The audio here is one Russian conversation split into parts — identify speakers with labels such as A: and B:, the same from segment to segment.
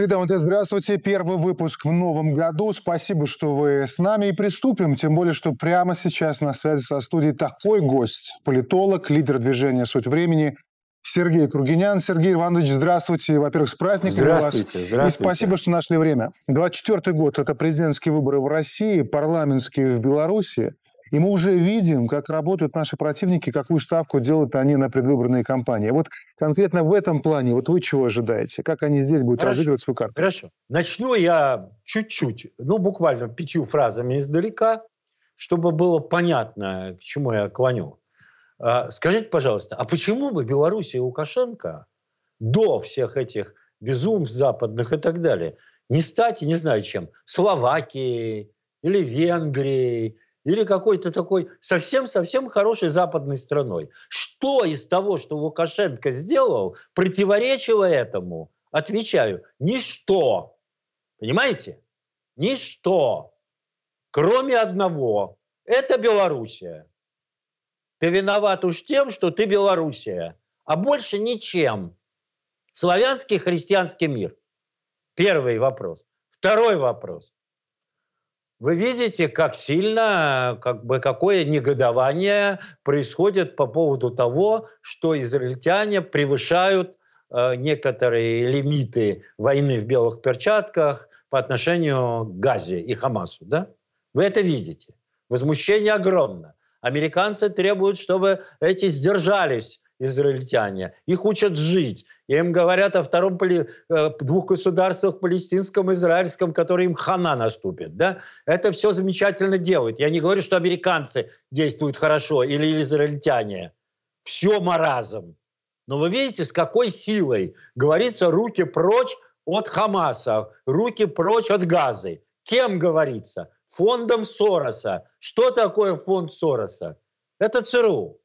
A: Свидомте, здравствуйте. Первый выпуск в новом году. Спасибо, что вы с нами и приступим. Тем более, что прямо сейчас на связи со студией такой гость. Политолог, лидер движения «Суть времени» Сергей Кругинян. Сергей Иванович, здравствуйте. Во-первых, с праздником здравствуйте, вас. Здравствуйте. И спасибо, что нашли время. 24 год – это президентские выборы в России, парламентские в Беларуси. И мы уже видим, как работают наши противники, какую ставку делают они на предвыборные кампании. Вот конкретно в этом плане, вот вы чего ожидаете? Как
B: они здесь будут Хорошо. разыгрывать свою карту? Хорошо. Начну я чуть-чуть, ну, буквально пятью фразами издалека, чтобы было понятно, к чему я клоню. А, скажите, пожалуйста, а почему бы Беларусь и Лукашенко до всех этих безумств западных и так далее не стать, не знаю чем, Словакией или Венгрией, или какой-то такой совсем-совсем хорошей западной страной. Что из того, что Лукашенко сделал, противоречило этому? Отвечаю, ничто. Понимаете? Ничто. Кроме одного. Это Белоруссия. Ты виноват уж тем, что ты Белоруссия. А больше ничем. Славянский христианский мир. Первый вопрос. Второй вопрос. Вы видите, как сильно, как бы, какое негодование происходит по поводу того, что израильтяне превышают э, некоторые лимиты войны в белых перчатках по отношению к Газе и Хамасу. Да? Вы это видите. Возмущение огромное. Американцы требуют, чтобы эти сдержались израильтяне. Их учат жить. И им говорят о втором поли... Э, двух государствах, палестинском и израильском, которые им хана наступит. Да? Это все замечательно делают. Я не говорю, что американцы действуют хорошо или израильтяне. Все маразм. Но вы видите, с какой силой говорится «руки прочь от Хамаса», «руки прочь от Газы». Кем говорится? Фондом Сороса. Что такое фонд Сороса? Это ЦРУ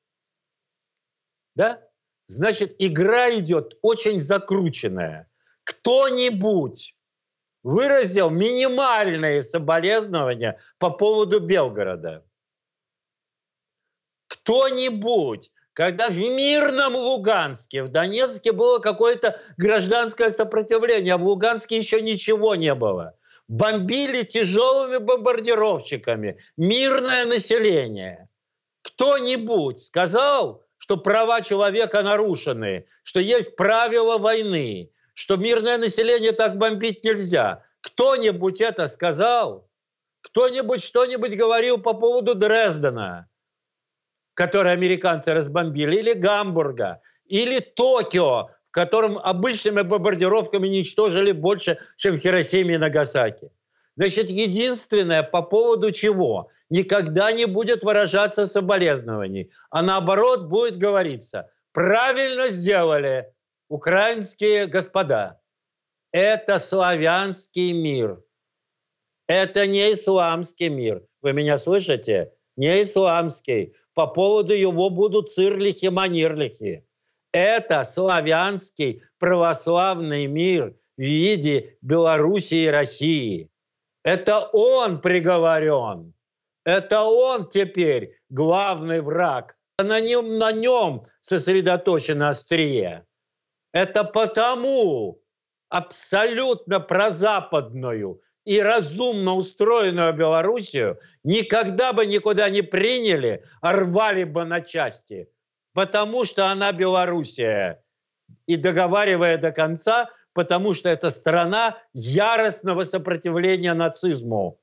B: да? Значит, игра идет очень закрученная. Кто-нибудь выразил минимальные соболезнования по поводу Белгорода. Кто-нибудь, когда в мирном Луганске, в Донецке было какое-то гражданское сопротивление, а в Луганске еще ничего не было. Бомбили тяжелыми бомбардировщиками мирное население. Кто-нибудь сказал, что права человека нарушены, что есть правила войны, что мирное население так бомбить нельзя. Кто-нибудь это сказал? Кто-нибудь что-нибудь говорил по поводу Дрездена, который американцы разбомбили, или Гамбурга, или Токио, в котором обычными бомбардировками уничтожили больше, чем Хиросиме и Нагасаки? Значит, единственное по поводу чего – никогда не будет выражаться соболезнований, а наоборот будет говориться «правильно сделали украинские господа». Это славянский мир. Это не исламский мир. Вы меня слышите? Не исламский. По поводу его будут цирлихи-манирлихи. Это славянский православный мир в виде Белоруссии и России. Это он приговорен это он теперь главный враг. На нем, на нем сосредоточено острие. Это потому абсолютно прозападную и разумно устроенную Белоруссию никогда бы никуда не приняли, а рвали бы на части, потому что она Белоруссия. И договаривая до конца, потому что это страна яростного сопротивления нацизму.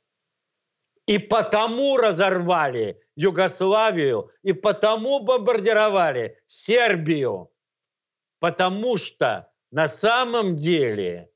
B: И потому разорвали Югославию, и потому бомбардировали Сербию. Потому что на самом деле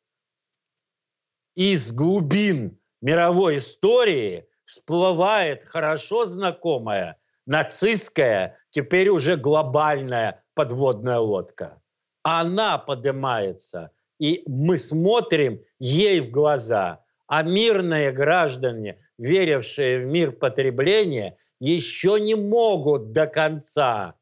B: из глубин мировой истории всплывает хорошо знакомая нацистская, теперь уже глобальная подводная лодка. Она поднимается, и мы смотрим ей в глаза, а мирные граждане – верившие в мир потребления, еще не могут до конца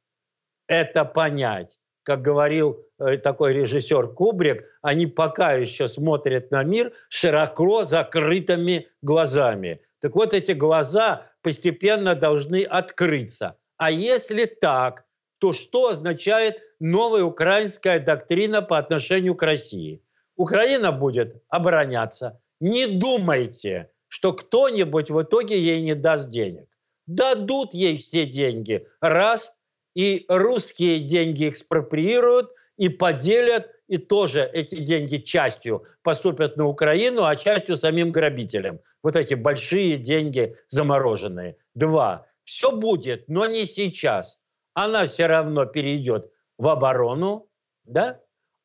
B: это понять. Как говорил э, такой режиссер Кубрик, они пока еще смотрят на мир широко закрытыми глазами. Так вот, эти глаза постепенно должны открыться. А если так, то что означает новая украинская доктрина по отношению к России? Украина будет обороняться. Не думайте, что кто-нибудь в итоге ей не даст денег. Дадут ей все деньги раз, и русские деньги экспроприируют и поделят, и тоже эти деньги частью поступят на Украину, а частью самим грабителям. Вот эти большие деньги замороженные. Два. Все будет, но не сейчас. Она все равно перейдет в оборону, да?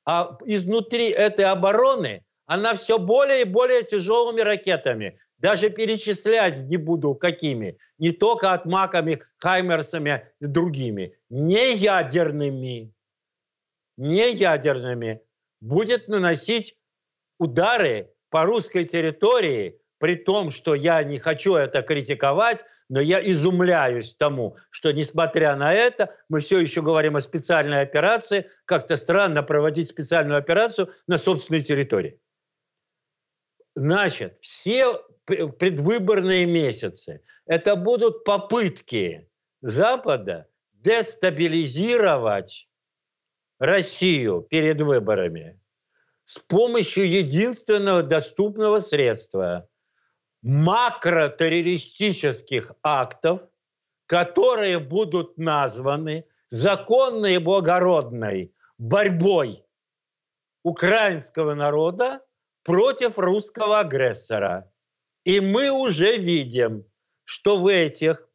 B: А изнутри этой обороны – она все более и более тяжелыми ракетами даже перечислять не буду какими, не только от маками, хаймерсами и другими, не ядерными, не ядерными будет наносить удары по русской территории, при том, что я не хочу это критиковать, но я изумляюсь тому, что, несмотря на это, мы все еще говорим о специальной операции. Как-то странно проводить специальную операцию на собственной территории. Значит, все предвыборные месяцы это будут попытки Запада дестабилизировать Россию перед выборами с помощью единственного доступного средства макротеррористических актов, которые будут названы законной и благородной борьбой украинского народа против русского агрессора. И мы уже видим, что в этих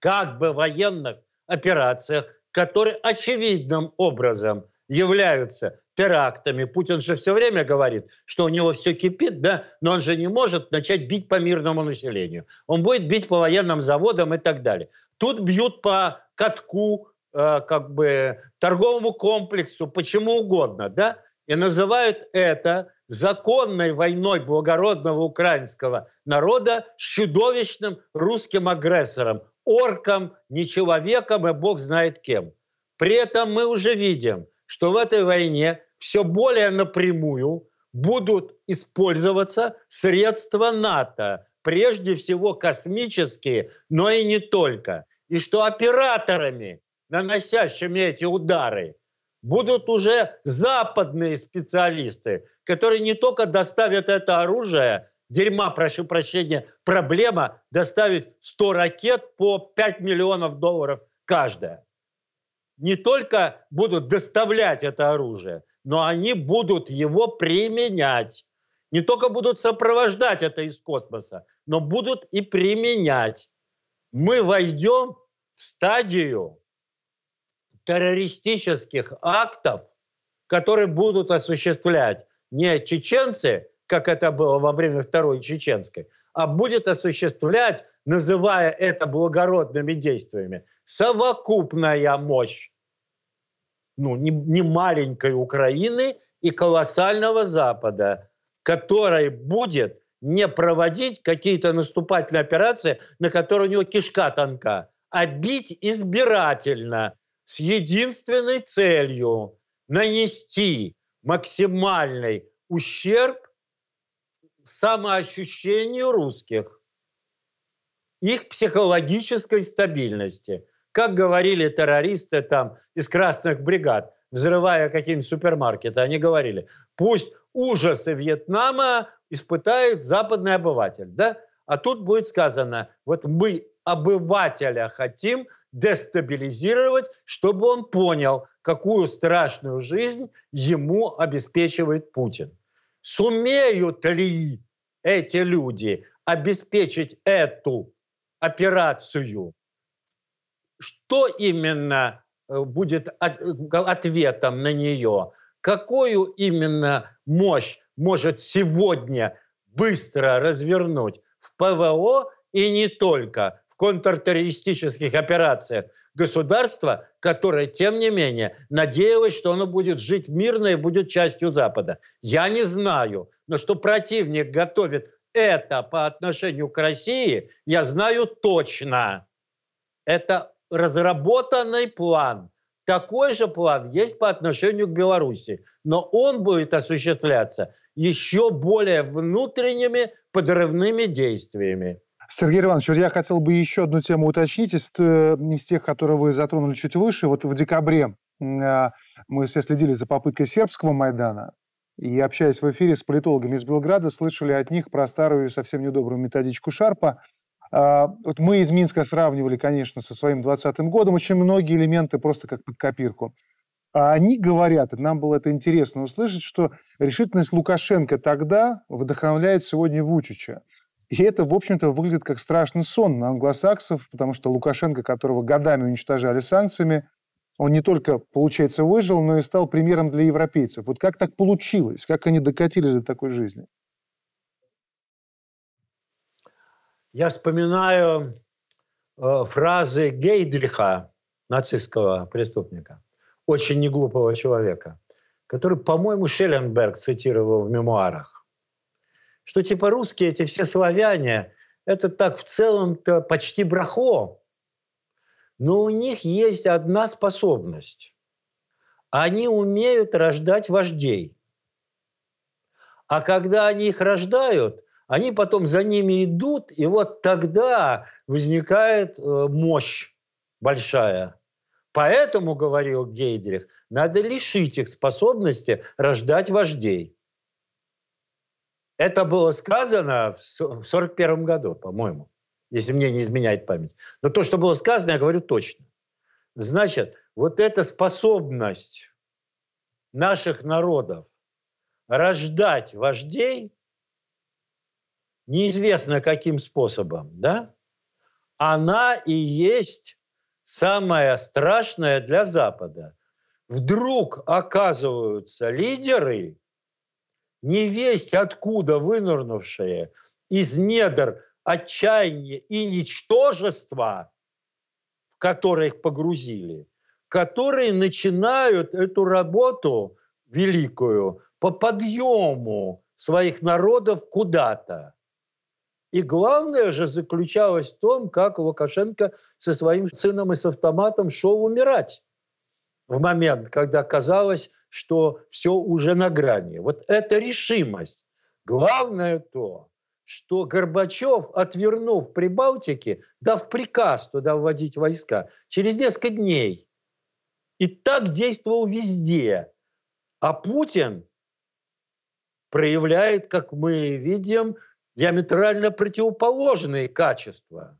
B: как бы военных операциях, которые очевидным образом являются терактами. Путин же все время говорит, что у него все кипит, да, но он же не может начать бить по мирному населению. Он будет бить по военным заводам и так далее. Тут бьют по катку, э, как бы торговому комплексу, почему угодно, да и называют это законной войной благородного украинского народа с чудовищным русским агрессором, орком, не человеком и бог знает кем. При этом мы уже видим, что в этой войне все более напрямую будут использоваться средства НАТО, прежде всего космические, но и не только. И что операторами, наносящими эти удары, будут уже западные специалисты, которые не только доставят это оружие, дерьма, прошу прощения, проблема доставить 100 ракет по 5 миллионов долларов каждая. Не только будут доставлять это оружие, но они будут его применять. Не только будут сопровождать это из космоса, но будут и применять. Мы войдем в стадию террористических актов, которые будут осуществлять не чеченцы, как это было во время Второй Чеченской, а будет осуществлять, называя это благородными действиями, совокупная мощь ну, не, не маленькой Украины и колоссального Запада, который будет не проводить какие-то наступательные операции, на которые у него кишка тонка, а бить избирательно, с единственной целью нанести максимальный ущерб самоощущению русских, их психологической стабильности. Как говорили террористы там из красных бригад, взрывая какие-нибудь супермаркеты, они говорили, пусть ужасы Вьетнама испытает западный обыватель, да? А тут будет сказано, вот мы обывателя хотим, дестабилизировать, чтобы он понял, какую страшную жизнь ему обеспечивает Путин. Сумеют ли эти люди обеспечить эту операцию? Что именно э, будет э, ответом на нее? Какую именно мощь может сегодня быстро развернуть в ПВО и не только контртеррористических операциях государства, которое, тем не менее, надеялось, что оно будет жить мирно и будет частью Запада. Я не знаю, но что противник готовит это по отношению к России, я знаю точно. Это разработанный план. Такой же план есть по отношению к Беларуси, но он будет осуществляться еще более внутренними подрывными действиями.
A: Сергей Иванович, я хотел бы еще одну тему уточнить из, э, из тех, которые вы затронули чуть выше. Вот в декабре э, мы все следили за попыткой сербского Майдана, и общаясь в эфире с политологами из Белграда, слышали от них про старую и совсем недобрую методичку Шарпа. А, вот мы из Минска сравнивали, конечно, со своим 20-м годом, очень многие элементы просто как под копирку. А они говорят, и нам было это интересно услышать, что решительность Лукашенко тогда вдохновляет сегодня Вучича. И это, в общем-то, выглядит как страшный сон на англосаксов, потому что Лукашенко, которого годами уничтожали санкциями, он не только, получается, выжил, но и стал примером для европейцев. Вот как так получилось? Как они докатились до такой жизни?
B: Я вспоминаю э, фразы Гейдриха, нацистского преступника, очень неглупого человека, который, по-моему, Шелленберг цитировал в мемуарах что типа русские эти все славяне, это так в целом-то почти брахо. Но у них есть одна способность. Они умеют рождать вождей. А когда они их рождают, они потом за ними идут, и вот тогда возникает э, мощь большая. Поэтому, говорил Гейдрих, надо лишить их способности рождать вождей. Это было сказано в 1941 году, по-моему, если мне не изменяет память. Но то, что было сказано, я говорю точно. Значит, вот эта способность наших народов рождать вождей, неизвестно каким способом, да, она и есть самое страшное для Запада. Вдруг оказываются лидеры, невесть откуда вынырнувшие из недр отчаяния и ничтожества, в которые их погрузили, которые начинают эту работу великую по подъему своих народов куда-то. И главное же заключалось в том, как Лукашенко со своим сыном и с автоматом шел умирать в момент, когда казалось, что все уже на грани. Вот это решимость. Главное то, что Горбачев, отвернув Прибалтики, дав приказ туда вводить войска, через несколько дней и так действовал везде. А Путин проявляет, как мы видим, диаметрально противоположные качества.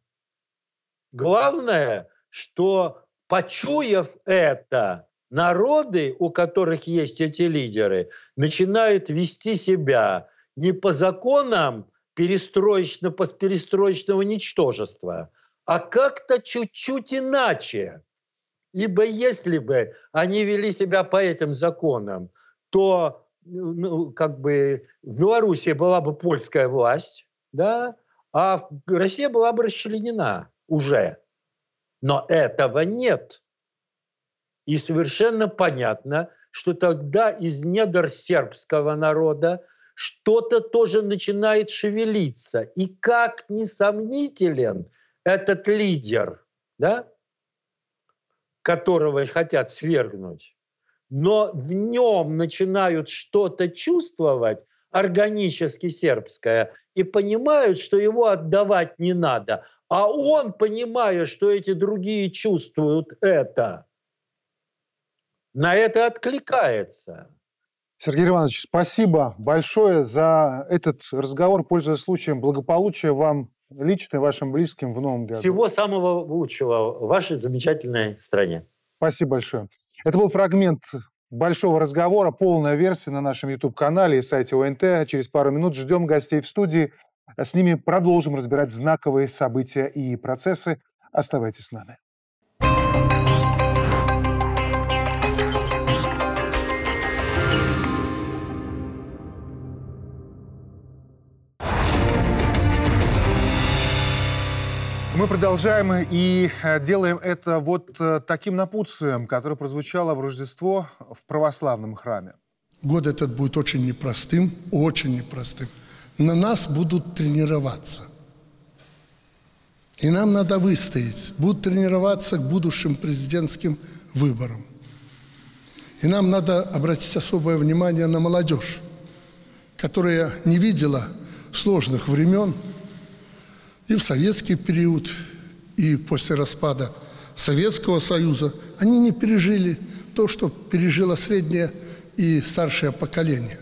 B: Главное, что Почуяв это, народы, у которых есть эти лидеры, начинают вести себя не по законам перестроечно перестроечного ничтожества, а как-то чуть-чуть иначе. Ибо если бы они вели себя по этим законам, то ну, ну как бы в Беларуси была бы польская власть, да, а Россия была бы расчленена уже. Но этого нет. И совершенно понятно, что тогда из недр сербского народа что-то тоже начинает шевелиться. И как несомнителен этот лидер, да, которого хотят свергнуть, но в нем начинают что-то чувствовать органически сербское и понимают, что его отдавать не надо, а он, понимая, что эти другие чувствуют это, на это откликается.
A: Сергей Иванович, спасибо большое за этот разговор. Пользуясь случаем, благополучия вам лично и вашим близким в новом году.
B: Всего самого лучшего в вашей замечательной стране.
A: Спасибо большое. Это был фрагмент большого разговора. Полная версия на нашем YouTube-канале и сайте ОНТ. А через пару минут ждем гостей в студии. А с ними продолжим разбирать знаковые события и процессы. Оставайтесь с нами. Мы продолжаем и э, делаем это вот э, таким напутствием, которое прозвучало в Рождество в православном храме.
C: Год этот будет очень непростым, очень непростым на нас будут тренироваться. И нам надо выстоять. Будут тренироваться к будущим президентским выборам. И нам надо обратить особое внимание на молодежь, которая не видела сложных времен и в советский период, и после распада Советского Союза. Они не пережили то, что пережило среднее и старшее поколение.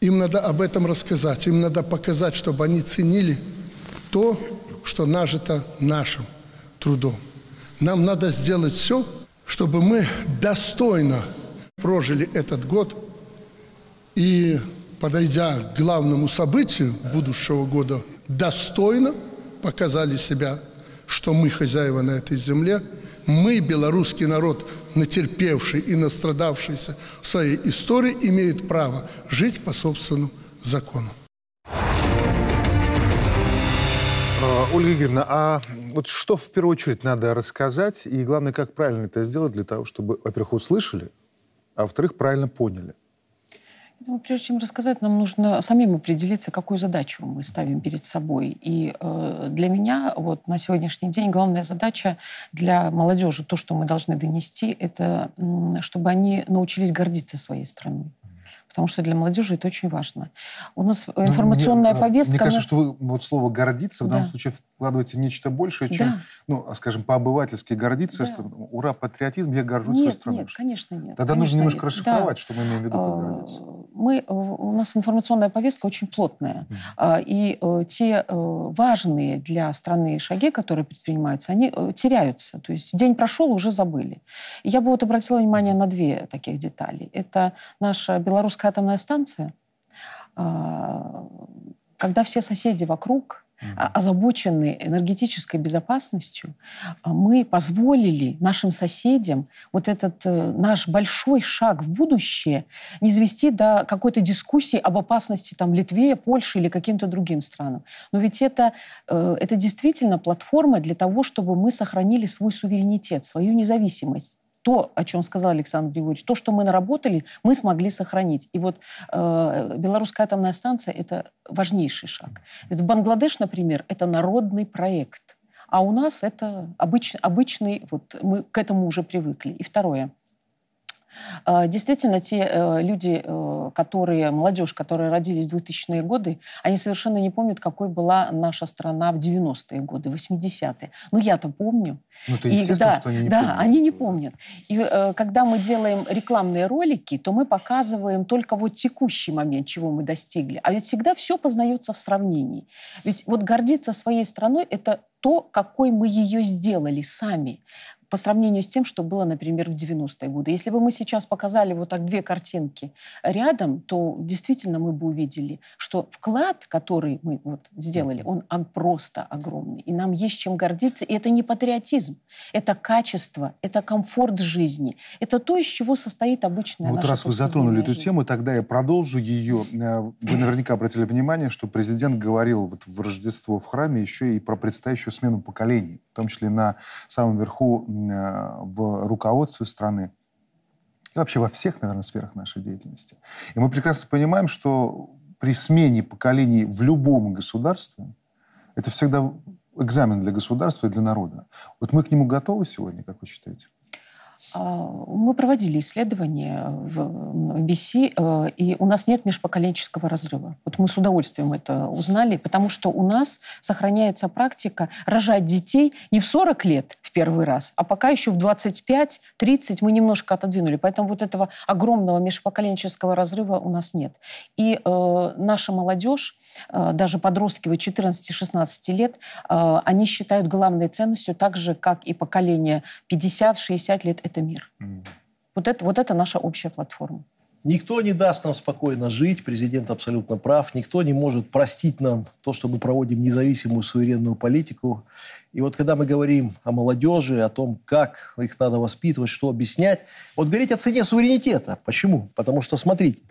C: Им надо об этом рассказать, им надо показать, чтобы они ценили то, что нажито нашим трудом. Нам надо сделать все, чтобы мы достойно прожили этот год и, подойдя к главному событию будущего года, достойно показали себя что мы хозяева на этой земле, мы, белорусский народ, натерпевший и настрадавшийся в своей истории, имеет право жить по собственным законам.
A: Ольга Игоревна, а вот что в первую очередь надо рассказать, и главное, как правильно это сделать для того, чтобы, во-первых, услышали, а во-вторых, правильно поняли –
D: ну, прежде чем рассказать, нам нужно самим определиться, какую задачу мы ставим перед собой. И э, для меня вот на сегодняшний день главная задача для молодежи, то, что мы должны донести, это чтобы они научились гордиться своей страной потому что для молодежи это очень важно. У нас ну, информационная ну, повестка... Мне кажется, она... что
A: вы вот слово «гордиться» в данном да. случае вкладываете нечто большее, чем, да. ну, а, скажем, по-обывательски гордиться, да. что ну, ура, патриотизм, я горжусь нет, своей страной. Нет,
D: конечно нет. Тогда конечно, нужно немножко нет. расшифровать, да.
A: что мы имеем в виду под а, гордиться.
D: Мы, э, у нас информационная повестка очень плотная, и э, те э, важные для страны шаги, которые предпринимаются, они теряются. То есть день прошел, уже забыли. я бы вот обратила внимание на две таких детали. Это наша белорусская Запорожская атомная станция, а, когда все соседи вокруг а, озабочены энергетической безопасностью, а, мы позволили нашим соседям вот этот э, наш большой шаг в будущее не завести до какой-то дискуссии об опасности там, Литве, Польши или каким-то другим странам. Но ведь это, э, это действительно платформа для того, чтобы мы сохранили свой суверенитет, свою независимость то, о чем сказал Александр Григорьевич, то, что мы наработали, мы смогли сохранить. И вот э, Белорусская атомная станция – это важнейший шаг. Ведь в Бангладеш, например, это народный проект, а у нас это обыч, обычный, вот мы к этому уже привыкли. И второе – а, действительно, те э, люди, э, которые, молодежь, которые родились в 2000-е годы, они совершенно не помнят, какой была наша страна в 90-е годы, 80-е. Ну, я-то помню. Ну, это и, да, что они не да, помнят. они не помнят. И э, когда мы делаем рекламные ролики, то мы показываем только вот текущий момент, чего мы достигли. А ведь всегда все познается в сравнении. Ведь вот гордиться своей страной – это то, какой мы ее сделали сами по сравнению с тем, что было, например, в 90-е годы. Если бы мы сейчас показали вот так две картинки рядом, то действительно мы бы увидели, что вклад, который мы вот сделали, он, просто огромный. И нам есть чем гордиться. И это не патриотизм, это качество, это комфорт жизни, это то, из чего состоит обычная ну, Вот раз вы затронули
A: жизнь. эту тему, тогда я продолжу ее. Э, вы наверняка обратили внимание, что президент говорил вот в Рождество в храме еще и про предстоящую смену поколений, в том числе на самом верху Э, в руководстве страны и вообще во всех, наверное, сферах нашей деятельности. И мы прекрасно понимаем, что при смене поколений в любом государстве это всегда экзамен для государства и для народа. Вот мы к нему готовы сегодня, как вы считаете?
D: А, мы проводили исследования в BC, э, и у нас нет межпоколенческого разрыва. Вот мы с удовольствием это узнали, потому что у нас сохраняется практика рожать детей не в 40 лет в первый раз, а пока еще в 25-30 мы немножко отодвинули. Поэтому вот этого огромного межпоколенческого разрыва у нас нет. И э, наша молодежь, э, даже подростки 14-16 лет, э, они считают главной ценностью так же, как и поколение 50-60 лет это мир. Mm. Вот, это, вот это наша общая платформа.
E: Никто не даст нам спокойно жить, президент абсолютно прав, никто не может простить нам то, что мы проводим независимую суверенную политику. И вот когда мы говорим о молодежи, о том, как их надо воспитывать, что объяснять, вот говорить о цене суверенитета. Почему? Потому что, смотрите,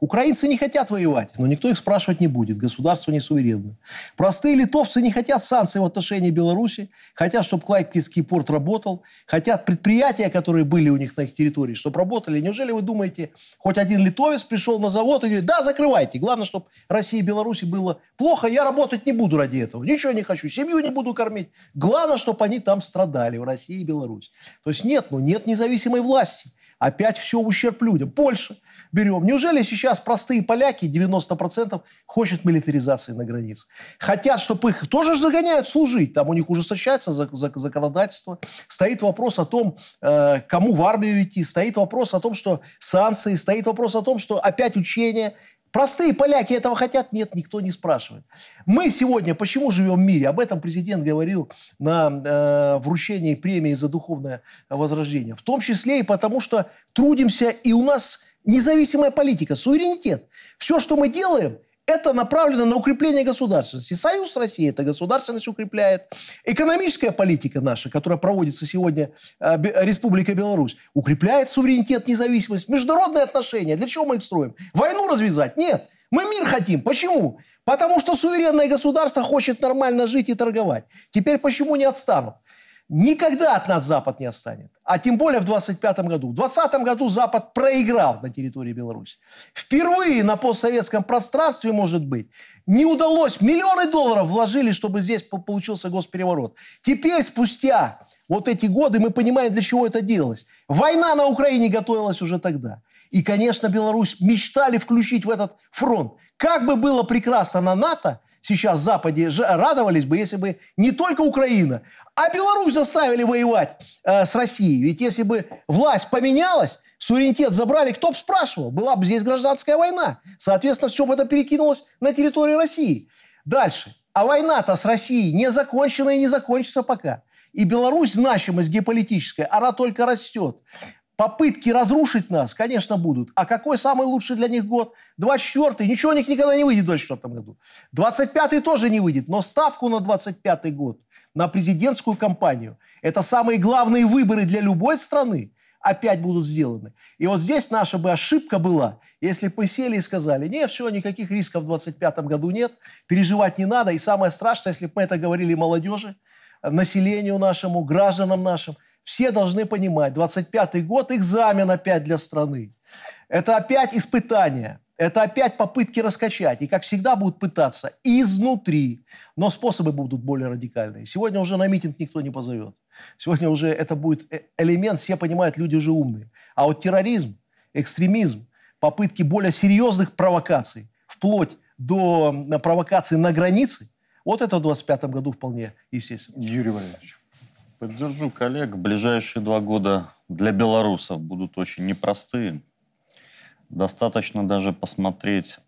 E: украинцы не хотят воевать, но никто их спрашивать не будет, государство не суверенно. Простые литовцы не хотят санкций в отношении Беларуси, хотят, чтобы клайпкинский порт работал, хотят предприятия, которые были у них на их территории, чтобы работали. Неужели вы думаете, хоть один литовец пришел на завод и говорит, да, закрывайте. Главное, чтобы России и Беларуси было плохо, я работать не буду ради этого. Ничего не хочу, семью не буду кормить. Главное, чтобы они там страдали, в России и Беларуси. То есть нет, ну нет независимой власти. Опять все в ущерб людям. Польша – берем. Неужели сейчас простые поляки, 90%, хочет милитаризации на границе? Хотят, чтобы их тоже загоняют служить. Там у них ужесточается законодательство. Стоит вопрос о том, э, кому в армию идти. Стоит вопрос о том, что санкции. Стоит вопрос о том, что опять учения. Простые поляки этого хотят? Нет, никто не спрашивает. Мы сегодня почему живем в мире? Об этом президент говорил на э, вручении премии за духовное возрождение. В том числе и потому, что трудимся, и у нас Независимая политика, суверенитет. Все, что мы делаем, это направлено на укрепление государственности. Союз с Россией это государственность укрепляет. Экономическая политика наша, которая проводится сегодня э, Республика Беларусь, укрепляет суверенитет, независимость. Международные отношения. Для чего мы их строим? Войну развязать? Нет. Мы мир хотим. Почему? Потому что суверенное государство хочет нормально жить и торговать. Теперь почему не отстанут? Никогда от нас Запад не отстанет. А тем более в 25 году. В 20 году Запад проиграл на территории Беларуси. Впервые на постсоветском пространстве, может быть, не удалось. Миллионы долларов вложили, чтобы здесь получился госпереворот. Теперь, спустя вот эти годы, мы понимаем, для чего это делалось. Война на Украине готовилась уже тогда. И, конечно, Беларусь мечтали включить в этот фронт. Как бы было прекрасно на НАТО – сейчас Западе радовались бы, если бы не только Украина, а Беларусь заставили воевать э, с Россией. Ведь если бы власть поменялась, суверенитет забрали, кто бы спрашивал? Была бы здесь гражданская война. Соответственно, все бы это перекинулось на территорию России. Дальше. А война-то с Россией не закончена и не закончится пока. И Беларусь значимость геополитическая, она только растет. Попытки разрушить нас, конечно, будут. А какой самый лучший для них год? 24-й. Ничего у них никогда не выйдет в 24 году. 25-й тоже не выйдет. Но ставку на 25-й год, на президентскую кампанию, это самые главные выборы для любой страны, опять будут сделаны. И вот здесь наша бы ошибка была, если бы сели и сказали, нет, все, никаких рисков в 25 году нет, переживать не надо. И самое страшное, если бы мы это говорили молодежи, населению нашему, гражданам нашим – все должны понимать, 25-й год – экзамен опять для страны. Это опять испытание. Это опять попытки раскачать. И, как всегда, будут пытаться изнутри. Но способы будут более радикальные. Сегодня уже на митинг никто не позовет. Сегодня уже это будет э, элемент, все понимают, люди уже умные. А вот терроризм, экстремизм, попытки более серьезных провокаций, вплоть до провокаций на границе, вот это в 25 году вполне естественно. Юрий Валерьевич.
F: Поддержу коллег. Ближайшие два года для белорусов будут очень непростые. Достаточно даже посмотреть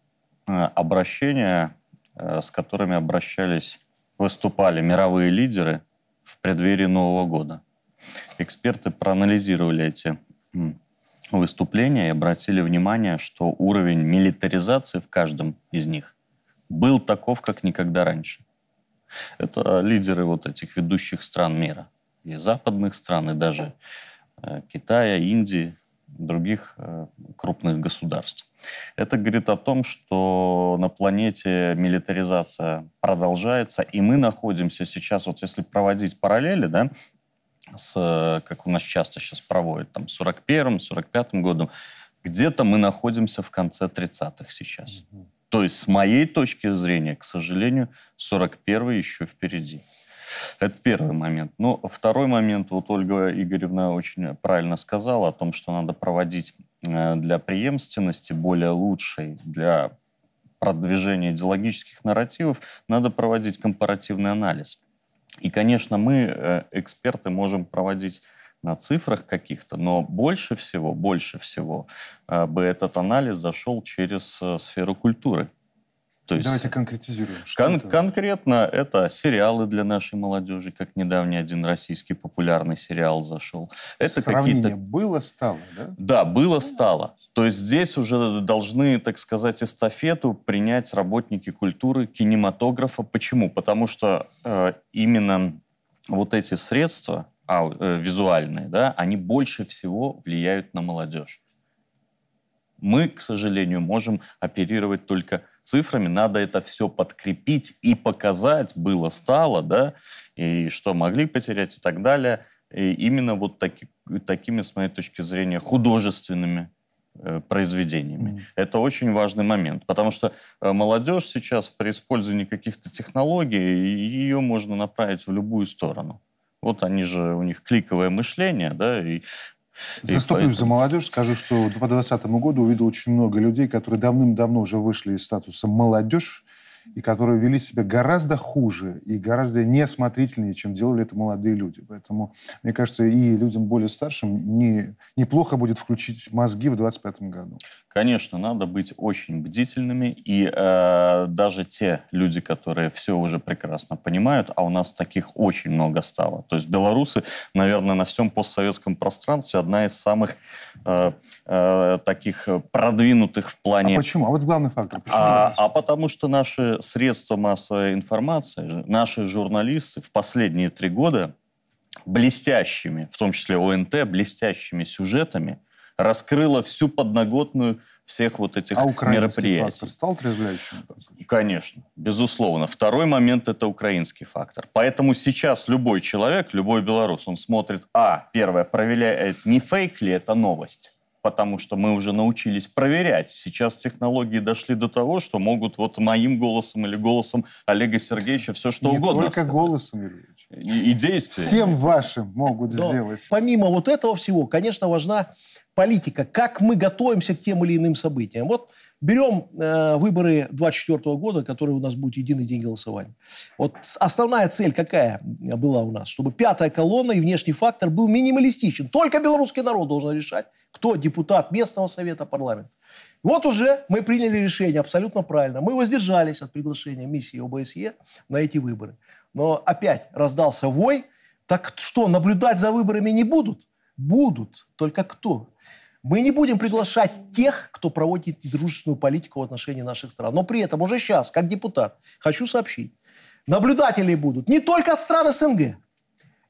F: э, обращения, э, с которыми обращались, выступали мировые лидеры в преддверии Нового года. Эксперты проанализировали эти выступления и обратили внимание, что уровень милитаризации в каждом из них был таков, как никогда раньше. Это э, лидеры вот этих ведущих стран мира – и западных стран, и даже э, Китая, Индии, других э, крупных государств. Это говорит о том, что на планете милитаризация продолжается, и мы находимся сейчас, вот если проводить параллели, да, с, э, как у нас часто сейчас проводят, там, 41-м, 45-м годом, где-то мы находимся в конце 30-х сейчас. Mm-hmm. То есть, с моей точки зрения, к сожалению, 41-й еще впереди. Это первый момент. Но ну, второй момент, вот Ольга Игоревна очень правильно сказала о том, что надо проводить э, для преемственности более лучшей, для продвижения идеологических нарративов, надо проводить компаративный анализ. И, конечно, мы, э, эксперты, можем проводить на цифрах каких-то, но больше всего, больше всего э, бы этот анализ зашел через сферу культуры. То есть, Давайте
A: конкретизируем. Что кон- это?
F: Конкретно это сериалы для нашей молодежи, как недавний один российский популярный сериал зашел. Это Сравнение какие-то...
A: было-стало, да?
F: Да, было-стало. Ну, То есть здесь уже должны, так сказать, эстафету принять работники культуры, кинематографа. Почему? Потому что э, именно вот эти средства ау, э, визуальные, да, они больше всего влияют на молодежь. Мы, к сожалению, можем оперировать только цифрами, надо это все подкрепить и показать, было, стало, да, и что могли потерять и так далее. И именно вот таки, такими, с моей точки зрения, художественными э, произведениями. Mm-hmm. Это очень важный момент, потому что э, молодежь сейчас при использовании каких-то технологий, ее можно направить в любую сторону. Вот они же, у них кликовое мышление, да, и Заступлюсь поэтому... за
A: молодежь, скажу, что по 2020 году увидел очень много людей, которые давным-давно уже вышли из статуса молодежь, и которые вели себя гораздо хуже и гораздо неосмотрительнее, чем делали это молодые люди. Поэтому, мне кажется, и людям более старшим не, неплохо будет включить мозги в 2025 году.
F: Конечно, надо быть очень бдительными, и э, даже те люди, которые все уже прекрасно понимают, а у нас таких очень много стало. То есть белорусы, наверное, на всем постсоветском пространстве одна из самых э, э, таких продвинутых в плане... А
A: почему? А вот главный фактор. Почему а,
F: а потому что наши средства массовой информации, наши журналисты в последние три года блестящими, в том числе ОНТ, блестящими сюжетами – раскрыла всю подноготную всех вот этих а мероприятий. фактор стал трезвляющим? Конечно, безусловно. Второй момент – это украинский фактор. Поэтому сейчас любой человек, любой белорус, он смотрит, а, первое, проверяет, не фейк ли это новость, потому что мы уже научились проверять. Сейчас технологии дошли до того, что могут вот моим голосом или голосом Олега Сергеевича все что Не угодно. только сказать. голосом, И, и действия. Всем
E: вашим могут Но сделать. Помимо вот этого всего, конечно, важна политика. Как мы готовимся к тем или иным событиям. Вот Берем э, выборы 2024 года, которые у нас будет единый день голосования. Вот основная цель какая э, была у нас? Чтобы пятая колонна и внешний фактор был минималистичен. Только белорусский народ должен решать, кто депутат местного совета парламента. Вот уже мы приняли решение абсолютно правильно. Мы воздержались от приглашения миссии ОБСЕ на эти выборы. Но опять раздался вой. Так что, наблюдать за выборами не будут? Будут. Только кто? Мы не будем приглашать тех, кто проводит дружественную политику в отношении наших стран. Но при этом уже сейчас, как депутат, хочу сообщить, наблюдатели будут не только от стран СНГ,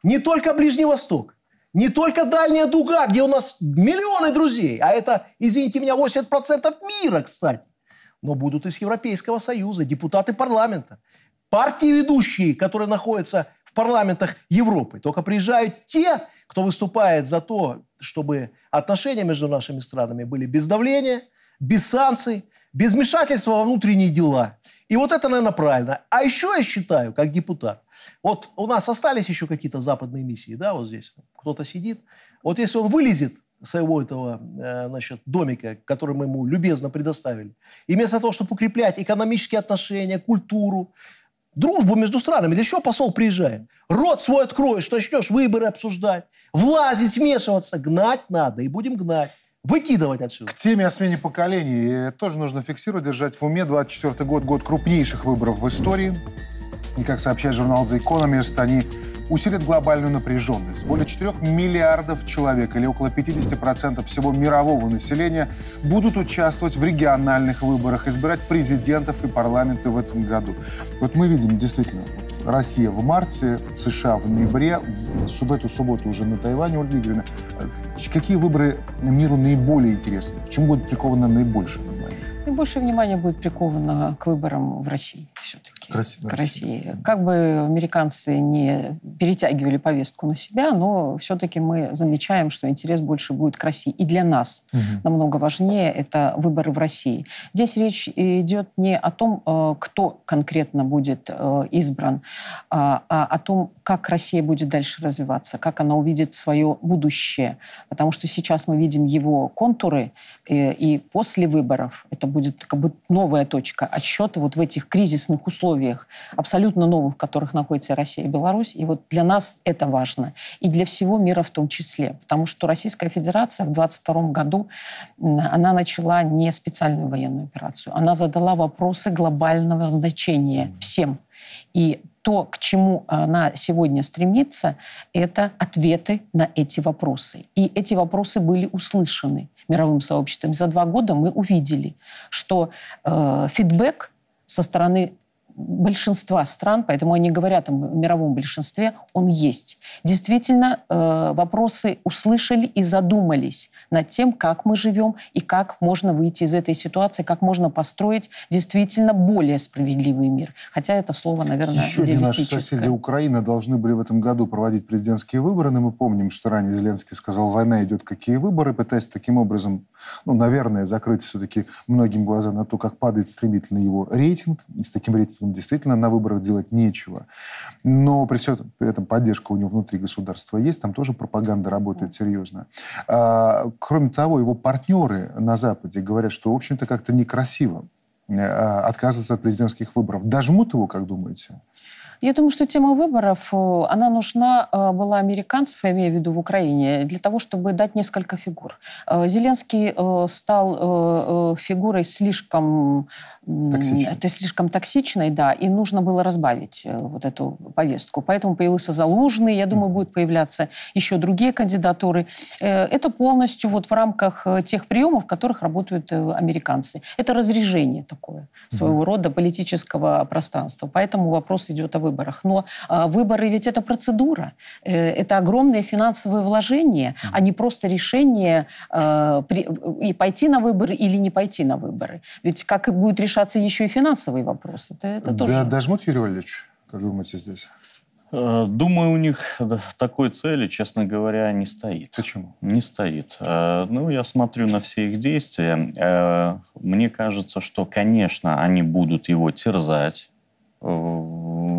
E: не только Ближний Восток, не только Дальняя Дуга, где у нас миллионы друзей, а это, извините меня, 80% мира, кстати, но будут из Европейского Союза, депутаты парламента, партии ведущие, которые находятся парламентах Европы. Только приезжают те, кто выступает за то, чтобы отношения между нашими странами были без давления, без санкций, без вмешательства во внутренние дела. И вот это, наверное, правильно. А еще я считаю, как депутат, вот у нас остались еще какие-то западные миссии, да, вот здесь кто-то сидит. Вот если он вылезет своего этого э, значит, домика, который мы ему любезно предоставили. И вместо того, чтобы укреплять экономические отношения, культуру, дружбу между странами. Для чего посол приезжает? Рот свой откроешь, начнешь выборы обсуждать, влазить, смешиваться. Гнать надо, и будем гнать. Выкидывать отсюда. К
A: теме о смене поколений э, тоже нужно фиксировать, держать в уме. 24 год – год крупнейших выборов в истории. И, как сообщает журнал The Economist, они усилит глобальную напряженность. Более 4 миллиардов человек или около 50% всего мирового населения будут участвовать в региональных выборах, избирать президентов и парламенты в этом году. Вот мы видим действительно Россия в марте, США в ноябре, в эту субботу уже на Тайване, Ольга Игоревна. Э, какие выборы миру наиболее интересны? В чем будет приковано наибольшее внимание?
D: Наибольшее внимание будет приковано к выборам в России все-таки
F: к России. К России.
D: Как бы американцы не перетягивали повестку на себя, но все-таки мы замечаем, что интерес больше будет к России. И для нас угу. намного важнее это выборы в России. Здесь речь идет не о том, э, кто конкретно будет э, избран, а, а о том, как Россия будет дальше развиваться, как она увидит свое будущее. Потому что сейчас мы видим его контуры, Э, и после выборов это будет как бы новая точка отсчета вот в этих кризисных условиях, абсолютно новых, в которых находится Россия и Беларусь. И вот для нас это важно. И для всего мира в том числе. Потому что Российская Федерация в 22 году, она начала не специальную военную операцию. Она задала вопросы глобального значения всем. И то, к чему она сегодня стремится, это ответы на эти вопросы. И эти вопросы были услышаны мировым сообществом. За два года мы увидели, что э, фидбэк со стороны большинства стран, поэтому они говорят о мировом большинстве, он есть. Действительно, э, вопросы услышали и задумались над тем, как мы живем и как можно выйти из этой ситуации, как можно построить действительно более справедливый мир. Хотя это слово, наверное, Еще не наши соседи
A: Украина должны были в этом году проводить президентские выборы, но мы помним, что ранее Зеленский сказал, война идет, какие выборы, пытаясь таким образом, ну, наверное, закрыть все-таки многим глаза на то, как падает стремительно его рейтинг, и с таким рейтингом соответственно, действительно на выборах делать нечего. Но при всем этом поддержка у него внутри государства есть, там тоже пропаганда работает серьезно. А, кроме того, его партнеры на Западе говорят, что, в общем-то, как-то некрасиво э, отказываться от президентских выборов. Дожмут его, как думаете?
D: Я думаю, что тема выборов, э, она нужна э, была американцев, я имею в виду в Украине, для того, чтобы дать несколько фигур. Э, Зеленский стал фигурой слишком токсичной, это слишком токсичной да, и нужно было разбавить вот эту повестку. Поэтому появился Залужный, я думаю, будут появляться еще другие кандидатуры. Это полностью вот в рамках тех приемов, в которых работают американцы. Это разрежение такое своего рода политического пространства. Поэтому вопрос идет о выборах выборах. Но а, выборы ведь это процедура, э, это огромные финансовые вложения, mm-hmm. а не просто решение а, и пойти на выборы или не пойти на выборы. Ведь как и будут решаться еще и финансовые вопросы. Это, это да, тоже...
F: Дожмут, Юрий Валерьевич, как думаете здесь? Э, думаю, у них такой цели, честно говоря, не стоит. Почему? Не стоит. Э, ну, я смотрю на все их действия. Мне кажется, что, конечно, они будут его терзать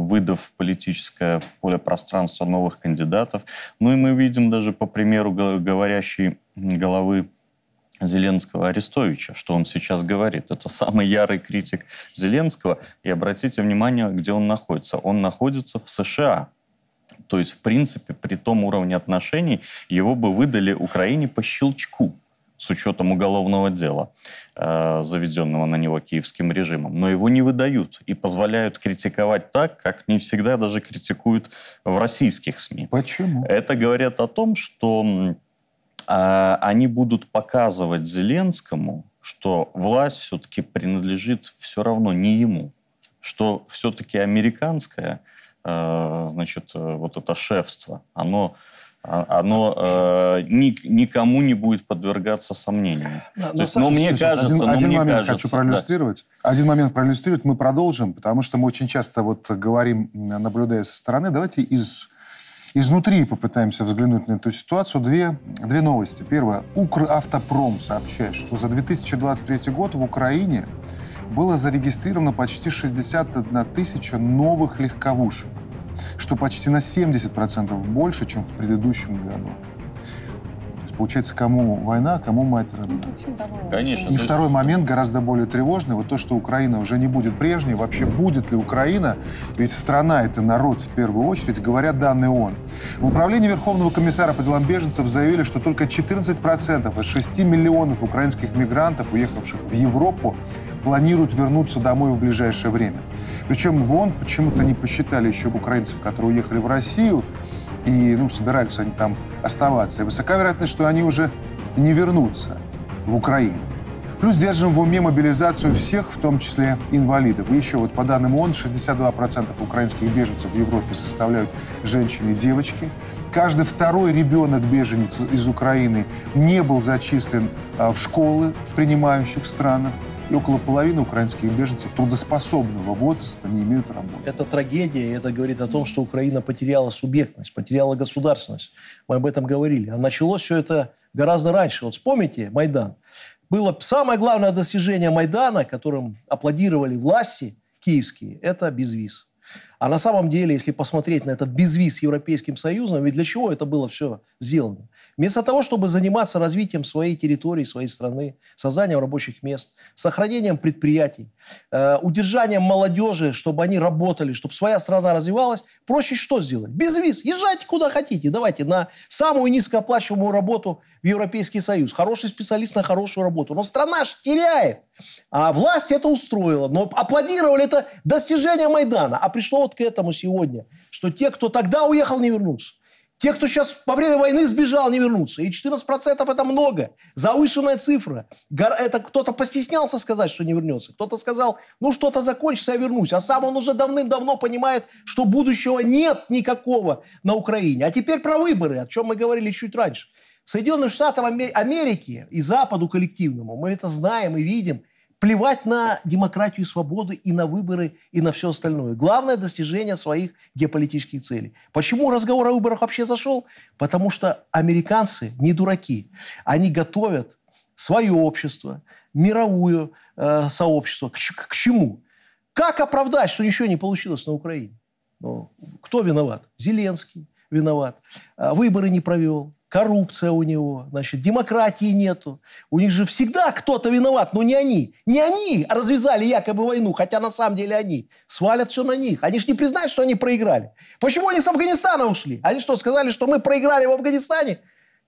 F: выдав политическое поле пространства новых кандидатов. Ну и мы видим даже по примеру говорящей головы Зеленского Арестовича, что он сейчас говорит. Это самый ярый критик Зеленского. И обратите внимание, где он находится. Он находится в США. То есть, в принципе, при том уровне отношений его бы выдали Украине по щелчку с учетом уголовного дела, э, заведенного на него киевским режимом. Но его не выдают и позволяют критиковать так, как не всегда даже критикуют в российских СМИ. Почему? Это говорят о том, что а, они будут показывать Зеленскому, что власть все-таки принадлежит все равно не ему, что все-таки американское, э, значит, э, вот это шефство, оно а, оно э, ни, никому не будет подвергаться сомнению. Да, То есть, но ну, мне кажется, один, но ну, один мне момент кажется, хочу проиллюстрировать.
A: Да. Один момент проиллюстрировать мы продолжим, потому что мы очень часто вот говорим, наблюдая со стороны, давайте из изнутри попытаемся взглянуть на эту ситуацию. Две, две новости. Первое. Укравтопром сообщает, что за 2023 год в Украине было зарегистрировано почти 61 тысяча новых легковушек что почти на 70% больше, чем в предыдущем году. То есть, получается, кому война, а кому мать родная? Ну,
F: Конечно. И второй есть...
A: момент гораздо более тревожный. Вот то, что Украина уже не будет прежней. Вообще, будет ли Украина? Ведь страна — это народ в первую очередь, говорят данные ООН. В Управлении Верховного комиссара по делам беженцев заявили, что только 14% от 6 миллионов украинских мигрантов, уехавших в Европу, планируют вернуться домой в ближайшее время. Причем ВОН почему-то не посчитали еще украинцев, которые уехали в Россию, и ну, собираются они там оставаться. И высока вероятность, что они уже не вернутся в Украину. Плюс держим в уме мобилизацию всех, в том числе инвалидов. И еще вот по данным ООН, 62% украинских беженцев в Европе составляют женщины и девочки. Каждый второй ребенок-беженец из Украины не был зачислен а, в школы в принимающих странах и около половины украинских беженцев
E: трудоспособного возраста не имеют работы. Это трагедия, и это говорит о том, что Украина потеряла субъектность, потеряла государственность. Мы об этом говорили. А началось все это гораздо раньше. Вот вспомните Майдан. Было самое главное достижение Майдана, которым аплодировали власти киевские, это безвиз. А на самом деле, если посмотреть на этот безвиз с Европейским Союзом, ведь для чего это было все сделано? Вместо того, чтобы заниматься развитием своей территории, своей страны, созданием рабочих мест, сохранением предприятий, э, удержанием молодежи, чтобы они работали, чтобы своя страна развивалась, проще что сделать? Безвиз. Езжайте куда хотите. Давайте на самую низкооплачиваемую работу в Европейский Союз. Хороший специалист на хорошую работу. Но страна ж теряет. А власть это устроила. Но аплодировали это достижение Майдана. А пришло ведет к этому сегодня, что те, кто тогда уехал, не вернутся. Те, кто сейчас во время войны сбежал, не вернутся. И 14% это много. Завышенная цифра. Это кто-то постеснялся сказать, что не вернется. Кто-то сказал, ну что-то закончится, я вернусь. А сам он уже давным-давно понимает, что будущего нет никакого на Украине. А теперь про выборы, о чем мы говорили чуть раньше. Соединенным Штатам Америки и Западу коллективному, мы это знаем и видим – плевать на демократию и свободу, и на выборы, и на все остальное. Главное – достижение своих геополитических целей. Почему разговор о выборах вообще зашел? Потому что американцы не дураки. Они готовят свое общество, мировое э, сообщество. К, к чему? Как оправдать, что ничего не получилось на Украине? Ну, кто виноват? Зеленский виноват. Э, выборы не провел коррупция у него, значит, демократии нету. У них же всегда кто-то виноват, но не они. Не они развязали якобы войну, хотя на самом деле они. Свалят все на них. Они же не признают, что они проиграли. Почему они с Афганистана ушли? Они что, сказали, что мы проиграли в Афганистане?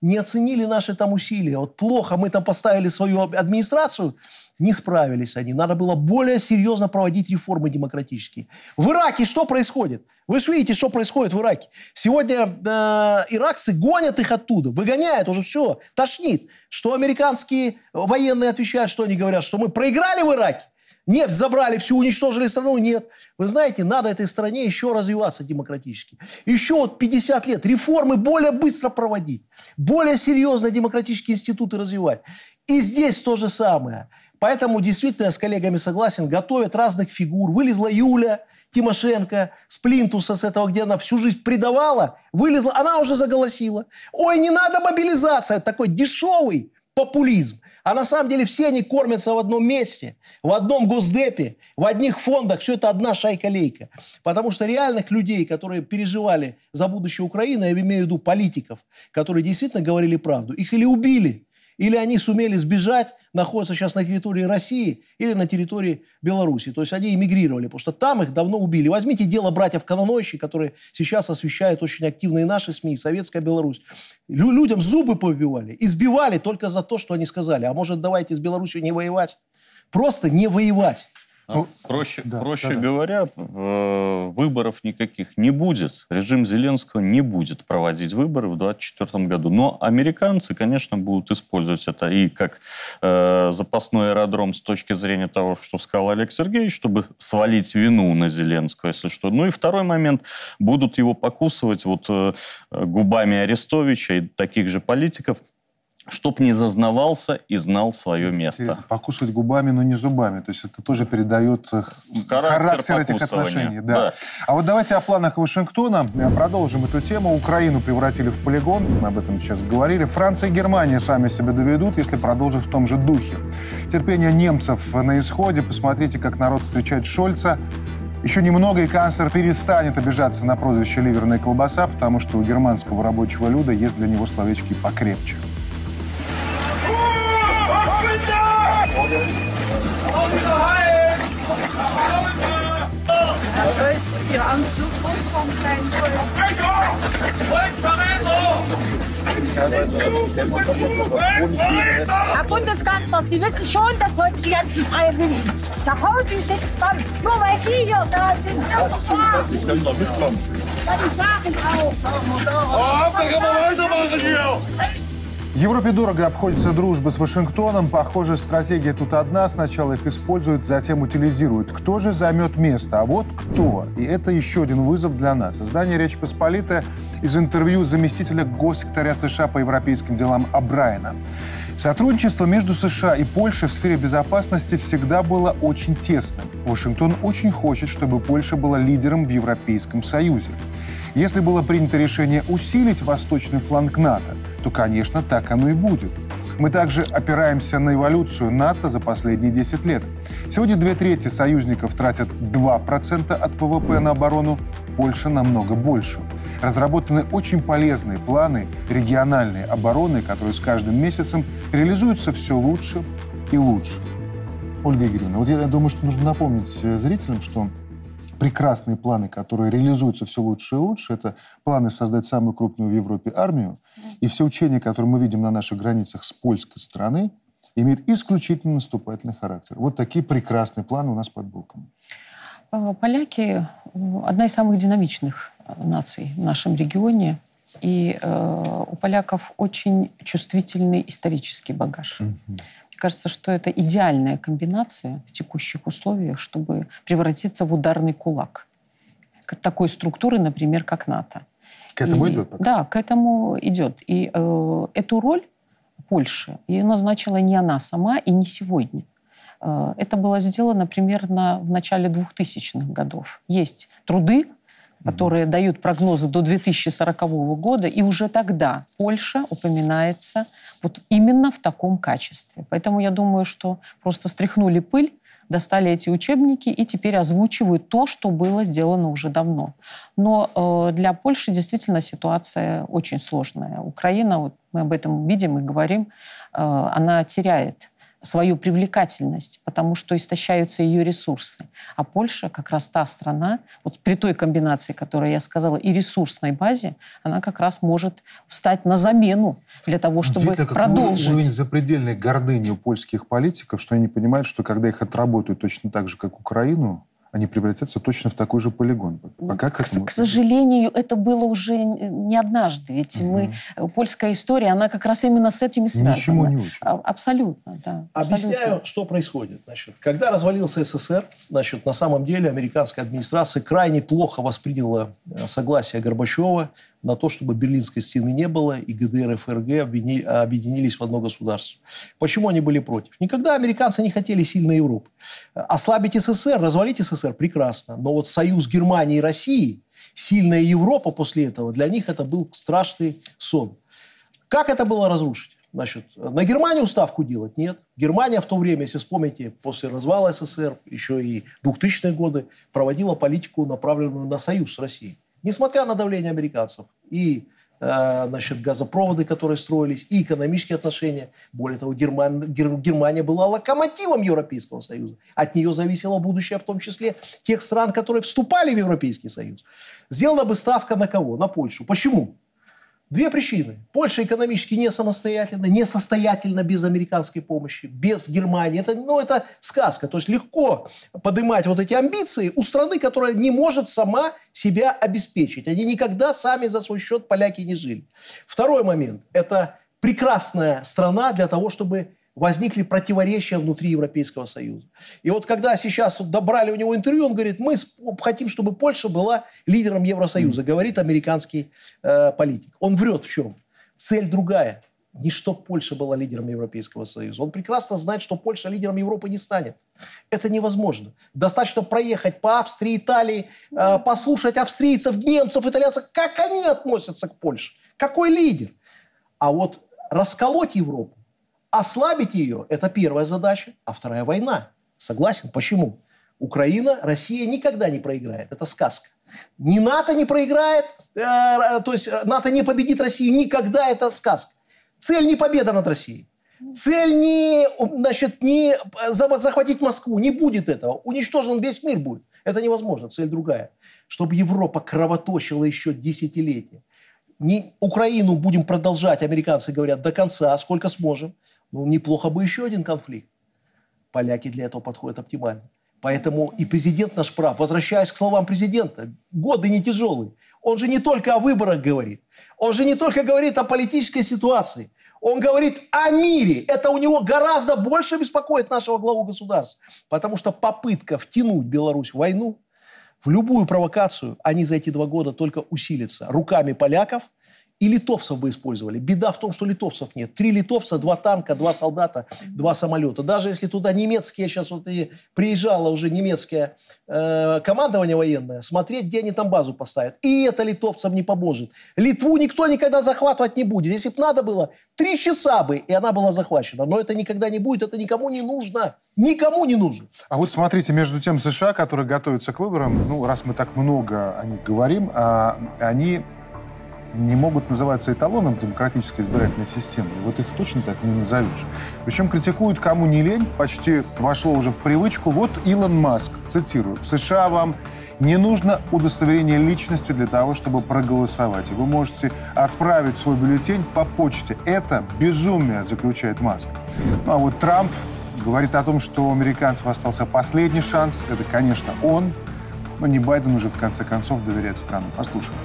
E: не оценили наши там усилия. Вот плохо мы там поставили свою администрацию, не справились они. Надо было более серьезно проводить реформы демократические. В Ираке что происходит? Вы же видите, что происходит в Ираке. Сегодня э, иракцы гонят их оттуда, выгоняют уже все, тошнит. Что американские военные отвечают, что они говорят, что мы проиграли в Ираке, Нефть забрали, все уничтожили страну? Нет. Вы знаете, надо этой стране еще развиваться демократически. Еще вот 50 лет реформы более быстро проводить, более серьезно демократические институты развивать. И здесь то же самое. Поэтому действительно я с коллегами согласен, готовят разных фигур. Вылезла Юля Тимошенко с плинтуса с этого, где она всю жизнь предавала, вылезла, она уже заголосила. Ой, не надо мобилизация, такой дешевый популизм. А на самом деле все они кормятся в одном месте, в одном госдепе, в одних фондах. Все это одна шайка-лейка. Потому что реальных людей, которые переживали за будущее Украины, я имею в виду политиков, которые действительно говорили правду, их или убили, или они сумели сбежать, находятся сейчас на территории России или на территории Беларуси. То есть они эмигрировали, потому что там их давно убили. Возьмите дело братьев Канонойщи, которые сейчас освещают очень активно и наши СМИ, и Советская Беларусь. Лю людям зубы побивали, избивали только за то, что они сказали. А может, давайте с Беларусью не воевать? Просто не воевать. Ну,
F: а, проще да, проще да, да. говоря, э, выборов никаких не будет. Режим Зеленского не будет проводить выборы в 2024 году. Но американцы, конечно, будут использовать это и как э, запасной аэродром с точки зрения того, что сказал Олег Сергеевич, чтобы свалить вину на Зеленского, если что. Ну и второй момент, будут его покусывать вот э, губами Арестовича и таких же политиков – чтоб не зазнавался и знал свое место.
A: Покусывать губами, но не зубами. То есть это тоже передает э,
F: характер, характер этих отношений. Да. Да.
A: А вот давайте о планах Вашингтона. Э, продолжим эту тему. Украину превратили в полигон. Мы об этом сейчас говорили. Франция и Германия сами себя доведут, если продолжат в том же духе. Терпение немцев на исходе. Посмотрите, как народ встречает Шольца. Еще немного, и канцлер перестанет обижаться на прозвище «ливерная колбаса», потому что у германского рабочего люда есть для него словечки покрепче.
B: Herr
D: Bundeskanzler, Sie wissen schon, dass heute die ganzen Freiwilligen nach Hause geschickt werden, nur weil Sie hier da sind. Das stimmt,
F: dass ich dann mal mitkomme.
D: Ja, die Sachen auch. Oh, da können wir weitermachen hier!
A: Европе дорого обходится дружба с Вашингтоном. Похоже, стратегия тут одна. Сначала их используют, затем утилизируют. Кто же займет место? А вот кто? И это еще один вызов для нас. Издание «Речь Посполитая» из интервью заместителя госсекретаря США по европейским делам Абрайна. Сотрудничество между США и Польшей в сфере безопасности всегда было очень тесным. Вашингтон очень хочет, чтобы Польша была лидером в Европейском Союзе. Если было принято решение усилить восточный фланг НАТО – то, конечно, так оно и будет. Мы также опираемся на эволюцию НАТО за последние 10 лет. Сегодня две трети союзников тратят 2% от ВВП на оборону, Польша намного больше. Разработаны очень полезные планы региональной обороны, которые с каждым месяцем реализуются все лучше и лучше. Ольга Игоревна, вот я думаю, что нужно напомнить э, зрителям, что прекрасные планы, которые реализуются все лучше и лучше, это планы создать самую крупную в Европе армию – и все учения, которые мы видим на наших границах с польской стороны, имеют исключительно наступательный характер. Вот такие прекрасные планы у нас под боком.
D: А, поляки – одна из самых динамичных э, наций в нашем регионе. И э, у поляков очень чувствительный исторический багаж. Угу. Мне кажется, что это идеальная комбинация в текущих условиях, чтобы превратиться в ударный кулак такой структуры, например, как НАТО. К этому и, идет? Пока. Да, к этому идет. И э, эту роль Польши ее назначила не она сама и не сегодня. Э, это было сделано примерно в начале 2000-х годов. Есть труды, которые угу. дают прогнозы до 2040 года, и уже тогда Польша упоминается вот именно в таком качестве. Поэтому я думаю, что просто стряхнули пыль достали эти учебники и теперь озвучивают то, что было сделано уже давно. Но э, для Польши действительно ситуация очень сложная. Украина, вот мы об этом видим и говорим, э, она теряет свою привлекательность, потому что истощаются ее ресурсы. А Польша как раз та страна, вот при той комбинации, которую я сказала, и ресурсной базе, она как раз может встать на замену для того, чтобы Видно, продолжить. Уровень
A: запредельной гордыни у польских политиков, что они понимают, что когда их отработают точно так же, как Украину, они превратятся точно в такой же полигон. Пока а к, этому... к
D: сожалению, это было уже не однажды, ведь угу. мы э, польская история, она как раз именно с этими связана. Ничему не учим. А, абсолютно, да. Объясняю, абсолютно.
E: что происходит. Значит, когда развалился СССР, значит, на самом деле американская администрация крайне плохо восприняла э, согласие Горбачева на то, чтобы Берлинской стены не было, и ГДР и ФРГ объединились в одно государство. Почему они были против? Никогда американцы не хотели сильной Европы. Ослабить СССР, развалить СССР – прекрасно. Но вот союз Германии и России, сильная Европа после этого, для них это был страшный сон. Как это было разрушить? Значит, на Германию ставку делать нет. Германия в то время, если вспомните, после развала СССР, еще и 2000-е годы, проводила политику, направленную на союз с Россией. Несмотря на давление американцев и значит, э, газопроводы, которые строились, и экономические отношения. Более того, Герман, Германия была локомотивом Европейского Союза. От нее зависело будущее, в том числе тех стран, которые вступали в Европейский Союз. Сделана бы ставка на кого? На Польшу. Почему? Две причины. Польша экономически не самостоятельна, несостоятельна без американской помощи, без Германии. Это, ну, это сказка. То есть легко поднимать вот эти амбиции у страны, которая не может сама себя обеспечить. Они никогда сами за свой счет поляки не жили. Второй момент. Это прекрасная страна для того, чтобы возникли противоречия внутри Европейского Союза. И вот когда сейчас добрали у него интервью, он говорит, мы хотим, чтобы Польша была лидером Евросоюза, говорит американский э, политик. Он врет в чем? Цель другая. Не что Польша была лидером Европейского Союза. Он прекрасно знает, что Польша лидером Европы не станет. Это невозможно. Достаточно проехать по Австрии, Италии, э, послушать австрийцев, немцев, итальянцев, как они относятся к Польше, какой лидер. А вот расколоть Европу Ослабить ее – это первая задача, а вторая – война. Согласен? Почему? Украина, Россия никогда не проиграет. Это сказка. Ни НАТО не проиграет, э, то есть э, НАТО не победит Россию никогда, это сказка. Цель не победа над Россией. Цель не, значит, не э, захватить Москву, не будет этого. Уничтожен весь мир будет. Это невозможно, цель другая. Чтобы Европа кровоточила еще десятилетия. Не, Украину будем продолжать, американцы говорят, до конца, сколько сможем. Ну, неплохо бы еще один конфликт. Поляки для этого подходят оптимально. Поэтому и президент наш прав. Возвращаясь к словам президента, годы не тяжелые. Он же не только о выборах говорит. Он же не только говорит о политической ситуации. Он говорит о мире. Это у него гораздо больше беспокоит нашего главу государства. Потому что попытка втянуть Беларусь в войну, в любую провокацию, они за эти два года только усилятся. Руками поляков – и литовцев бы использовали. Беда в том, что литовцев нет. Три литовца, два танка, два солдата, два самолета. Даже если туда немецкие, сейчас вот и приезжало уже немецкое э, командование военное, смотреть, где они там базу поставят. И это литовцам не поможет. Литву никто никогда захватывать не будет. Если бы надо было, три часа бы, и она была захвачена. Но это никогда не будет, это никому не нужно. Никому не нужно. А вот смотрите, между тем США,
A: которые готовятся к выборам, ну, раз мы так много о них говорим, а, они не могут называться эталоном демократической избирательной системы. И вот их точно так не назовешь. Причем критикуют, кому не лень, почти вошло уже в привычку. Вот Илон Маск, цитирую, «В США вам не нужно удостоверение личности для того, чтобы проголосовать. вы можете отправить свой бюллетень по почте. Это безумие, заключает Маск. Ну а вот Трамп говорит о том, что у американцев остался последний шанс. Это, конечно, он. Но не Байден уже, в конце концов, доверяет страну. Послушаем.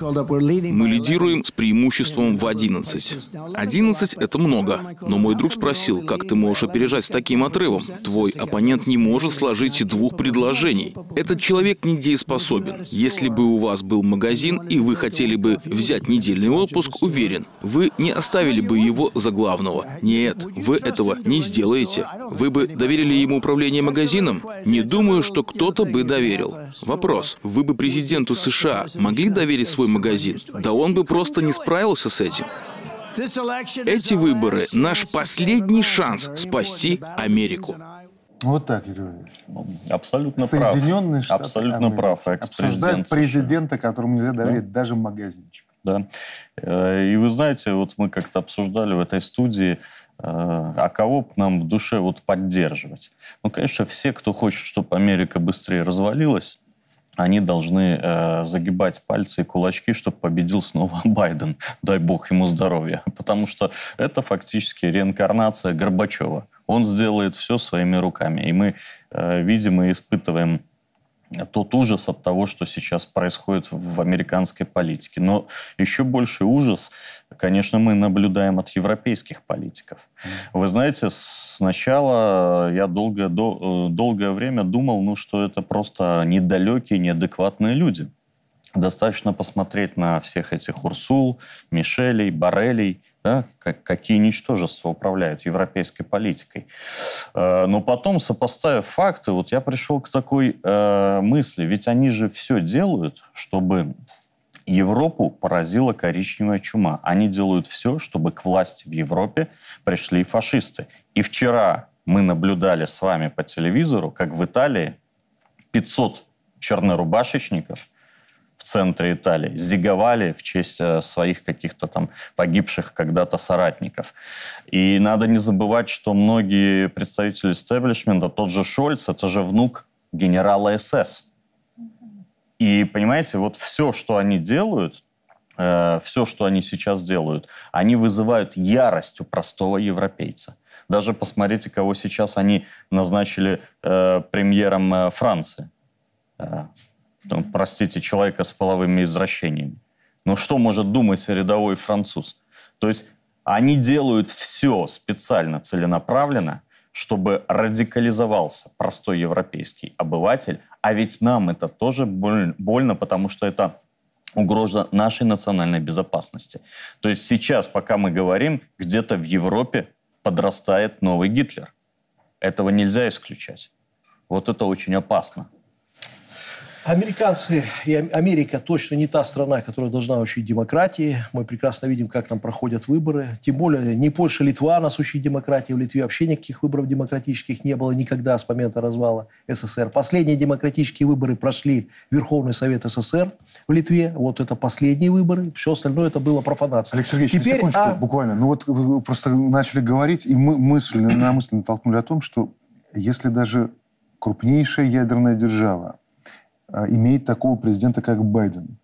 E: Мы лидируем с преимуществом в 11. 11 — это много. Но мой друг спросил, как ты можешь опережать с таким отрывом? Твой оппонент не может сложить и двух предложений. Этот человек недееспособен. Если бы у вас был магазин, и вы хотели бы взять недельный отпуск, уверен, вы не оставили бы его за главного. Нет, вы этого не сделаете. Вы бы доверили ему управление магазином? Не думаю, что кто-то бы доверил. Вопрос. Вы бы президенту США могли доверить свой магазин. Да он бы просто не справился с этим.
B: Эти
E: выборы — наш последний шанс спасти Америку.
A: Вот так, Юрий Владимирович.
E: Абсолютно Соединенные прав. Штаты Абсолютно Америки. прав. Обсуждают
A: президента, которому нельзя доверить да. даже магазинчик.
F: Да. Э, и вы знаете, вот мы как-то обсуждали в этой студии, э, а кого нам в душе вот поддерживать? Ну, конечно, все, кто хочет, чтобы Америка быстрее развалилась, они должны э, загибать пальцы и кулачки, чтобы победил снова Байден. Дай бог ему здоровья. Потому что это фактически реинкарнация Горбачева. Он сделает все своими руками. И мы э, видим и испытываем тот ужас от того, что сейчас происходит в американской политике. Но еще больше ужас, конечно, мы наблюдаем от европейских политиков. Вы знаете, сначала я долго, э, долгое время думал, ну, что это просто недалекие, неадекватные люди. Достаточно посмотреть на всех этих Урсул, Мишелей, Барелей – да, какие ничтожества управляют европейской политикой. Э, но потом, сопоставив факты, вот я пришел к такой э, мысли, ведь они же все делают, чтобы Европу поразила коричневая чума. Они делают все, чтобы к власти в Европе пришли фашисты. И вчера мы наблюдали с вами по телевизору, как в Италии 500 чернорубашечников – в центре Италии, зиговали в честь э, своих каких-то там погибших когда-то соратников. И надо не забывать, что многие представители истеблишмента, тот же Шольц, это же внук генерала СС. И понимаете, вот все, что они делают, э, все, что они сейчас делают, они вызывают ярость у простого европейца. Даже посмотрите, кого сейчас они назначили э, премьером э, Франции. Э, там, простите, человека с половыми извращениями. Но что может думать рядовой француз? То есть они делают все специально, целенаправленно, чтобы радикализовался простой европейский обыватель. А ведь нам это тоже больно, потому что это угроза нашей национальной безопасности. То есть сейчас, пока мы говорим, где-то в Европе подрастает новый Гитлер. Этого нельзя исключать. Вот это очень опасно.
E: Американцы и Америка точно не та страна, которая должна учить демократии. Мы прекрасно видим, как там проходят выборы. Тем более, не Польша, Литва нас учит демократии. В Литве вообще никаких выборов демократических не было никогда с момента развала СССР. Последние демократические выборы прошли Верховный Совет СССР в Литве. Вот это последние выборы. Все остальное это было профанация. Алексей Сергеевич, Теперь, секундочку, а... буквально. Ну вот вы просто начали
A: говорить, и мы мысленно, на мысль о том, что если даже крупнейшая ядерная держава Э, имеет такого президента, как Байден,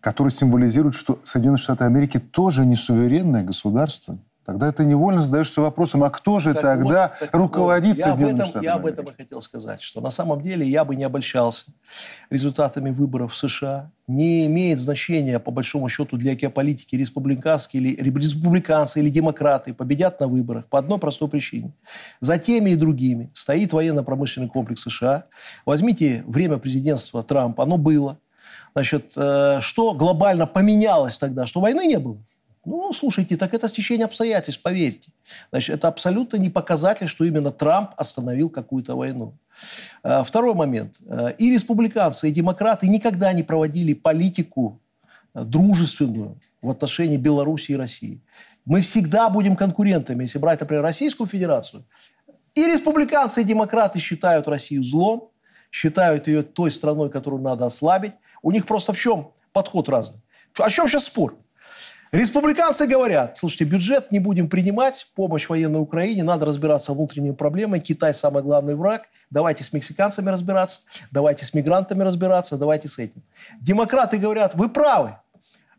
A: который символизирует, что Соединенные Штаты Америки тоже не суверенное государство, Тогда ты невольно задаешься вопросом, а кто же так тогда вот, так руководит Соединенными Штатами? Я об
E: этом и хотел сказать, что на самом деле я бы не обольщался результатами выборов в США. Не имеет значения, по большому счету, для геополитики республиканские или республиканцы или демократы победят на выборах по одной простой причине. За теми и другими стоит военно-промышленный комплекс США. Возьмите время президентства Трампа, оно было. Значит, э, что глобально поменялось тогда? Что войны не было? Ну, слушайте, так это стечение обстоятельств, поверьте. Значит, это абсолютно не показатель, что именно Трамп остановил какую-то войну. Э, второй момент. Э, и республиканцы, и демократы никогда не проводили политику э, дружественную в отношении Беларуси и России. Мы всегда будем конкурентами. Если брать, например, Российскую Федерацию, и республиканцы, и демократы считают Россию злом, считают ее той страной, которую надо ослабить. У них просто в чем подход разный. О а чем сейчас спор? Республиканцы говорят, слушайте, бюджет не будем принимать, помощь военной Украине, надо разбираться внутренними проблемами, Китай самый главный враг, давайте с мексиканцами разбираться, давайте с мигрантами разбираться, давайте с этим. Демократы говорят, вы правы,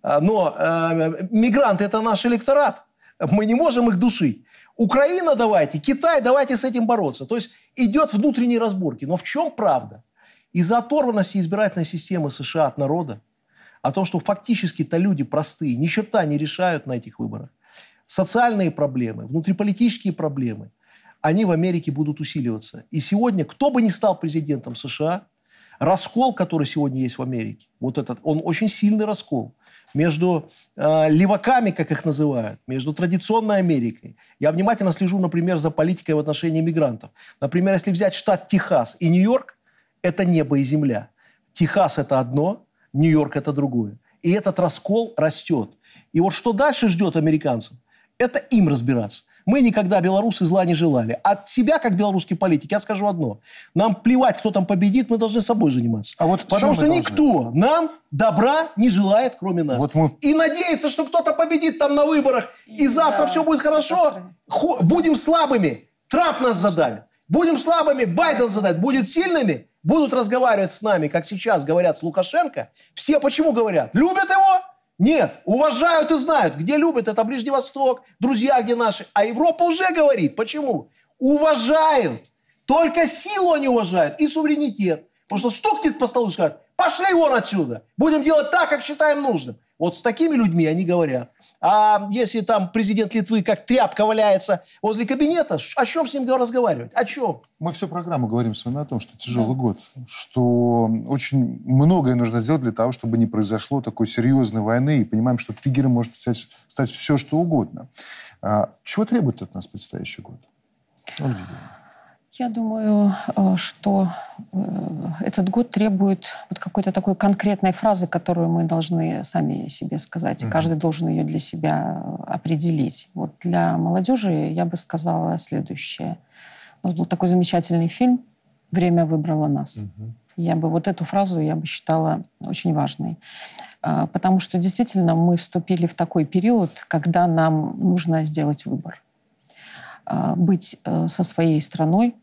E: а, но э, мигранты это наш электорат, мы не можем их душить. Украина давайте, Китай давайте с этим бороться. То есть идет внутренние разборки. Но в чем правда? Из-за оторванности избирательной системы США от народа, о том, что фактически-то люди простые, ни черта не решают на этих выборах. Социальные проблемы, внутриполитические проблемы, они в Америке будут усиливаться. И сегодня, кто бы ни стал президентом США, раскол, который сегодня есть в Америке, вот этот, он очень сильный раскол между э, леваками, как их называют, между традиционной Америкой. Я внимательно слежу, например, за политикой в отношении мигрантов. Например, если взять штат Техас и Нью-Йорк, это небо и земля. Техас – это одно, Нью-Йорк – это другое. И этот раскол растет. И вот что дальше ждет американцев, это им разбираться. Мы никогда белорусы зла не желали. От себя, как белорусский политик, я скажу одно. Нам плевать, кто там победит, мы должны собой заниматься. А вот Потому что никто должны? нам добра не желает, кроме нас. Вот мы... И надеяться, что кто-то победит там на выборах, и, и завтра да. все будет хорошо. Ху... Будем слабыми, Трамп нас задавит. Будем слабыми, Байден задавит. Будет сильными, будут разговаривать с нами, как сейчас говорят с Лукашенко, все почему говорят? Любят его? Нет, уважают и знают, где любят, это Ближний Восток, друзья где наши. А Европа уже говорит, почему? Уважают. Только силу они уважают и суверенитет. Потому что стукнет по столу и скажет, пошли вон отсюда, будем делать так, как считаем нужным. Вот с такими людьми они говорят. А если там президент Литвы как тряпка валяется возле кабинета, о чем с ним разговаривать? О чем? Мы всю программу говорим с вами о том, что тяжелый
A: да. год, что очень многое нужно сделать для того, чтобы не произошло такой серьезной войны, и понимаем, что триггером может стать, стать все, что угодно. А, чего требует от нас предстоящий год? Ольга
D: я думаю, э, что э, этот год требует вот какой-то такой конкретной фразы, которую мы должны сами себе сказать. mm Каждый должен ее для себя э, определить. Вот для молодежи я бы сказала следующее. У нас был такой замечательный фильм «Время выбрало нас». Я бы вот эту фразу я бы считала очень важной. Потому что действительно мы вступили в такой период, когда нам нужно сделать выбор а, быть э, со своей страной,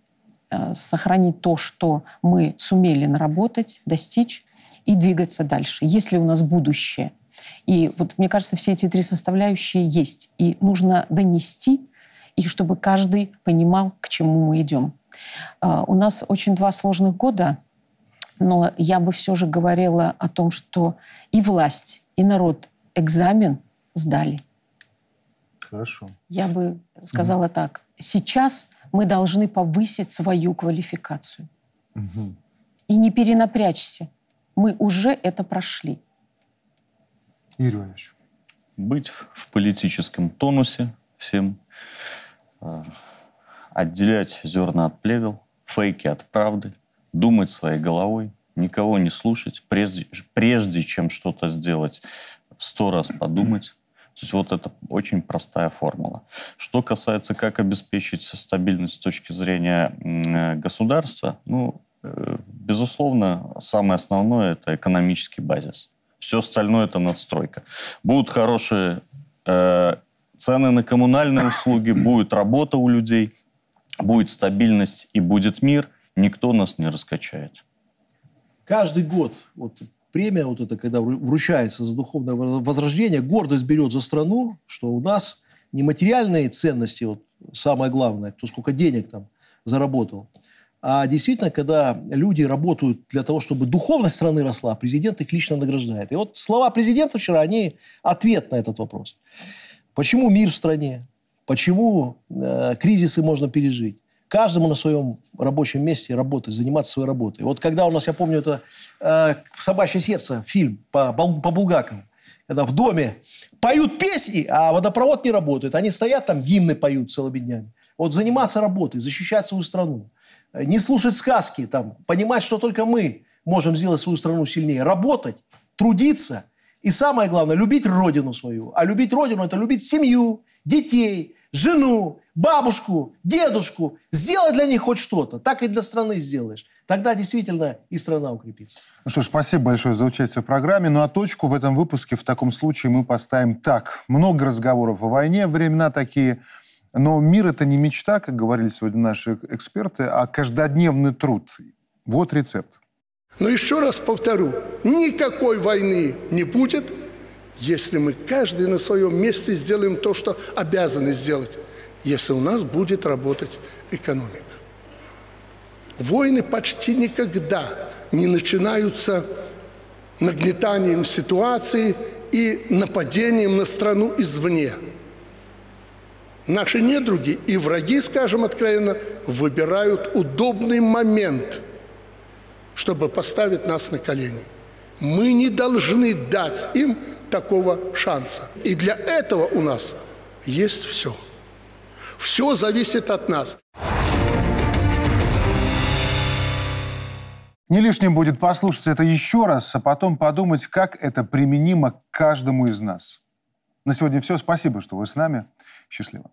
D: э, сохранить то, что мы сумели наработать, достичь и двигаться дальше. Если у нас будущее. И вот мне кажется, все эти три составляющие есть. И нужно донести их, чтобы каждый понимал, к чему мы идем. А, у нас очень два сложных года, но я бы все же говорила о том, что и власть, и народ экзамен сдали. Хорошо. Я бы сказала угу. так. Сейчас мы должны повысить свою квалификацию. Угу. И не перенапрячься. Мы уже это прошли.
F: Игорь Иванович. Быть в политическом тонусе всем, э, отделять зерна от плевел, фейки от правды, думать своей головой, никого не слушать, прежде, прежде чем что-то сделать, сто раз подумать, то есть вот это очень простая формула. Что касается, как обеспечить стабильность с точки зрения государства, ну, э, безусловно, самое основное – это экономический базис. Все остальное – это надстройка. Будут хорошие э, цены на коммунальные услуги, будет работа у людей, будет стабильность и будет мир. Никто нас не раскачает.
E: Каждый год, вот премия вот это, когда вручается за духовное возрождение, гордость берет за страну, что у нас не материальные ценности, вот самое главное, кто сколько денег там заработал, а действительно, когда люди работают для того, чтобы духовность страны росла, президент их лично награждает. И вот слова президента вчера, они ответ на этот вопрос. Почему мир в стране? Почему э, кризисы можно пережить? каждому на своем рабочем месте работать, заниматься своей работой. Вот когда у нас, я помню, это э, «Собачье сердце», фильм по, по Булгакову, когда в доме поют песни, а водопровод не работает. Они стоят там, гимны поют целыми днями. Вот заниматься работой, защищать свою страну, не слушать сказки, там, понимать, что только мы можем сделать свою страну сильнее. Работать, трудиться и, самое главное, любить родину свою. А любить родину – это любить семью, детей, жену, бабушку, дедушку, сделай для них хоть что-то. Так и для страны сделаешь. Тогда действительно и страна укрепится.
A: Ну что ж, спасибо большое за участие в программе. Ну а точку в этом выпуске в таком случае мы поставим так. Много разговоров о войне, времена такие. Но мир – это не мечта, как говорили сегодня наши эксперты, а каждодневный труд. Вот рецепт. Но еще раз повторю, никакой войны не будет,
C: если мы каждый на своем месте сделаем то, что обязаны сделать если у нас будет работать экономика. Войны почти никогда не начинаются нагнетанием ситуации и нападением на страну извне. Наши недруги и враги, скажем откровенно, выбирают удобный момент, чтобы поставить нас на колени. Мы не должны дать им такого шанса. И для этого у нас есть все – все зависит от нас.
A: Не лишним будет послушать это еще раз, а потом подумать, как это применимо к каждому из нас. На сегодня все. Спасибо, что вы с нами. Счастливо.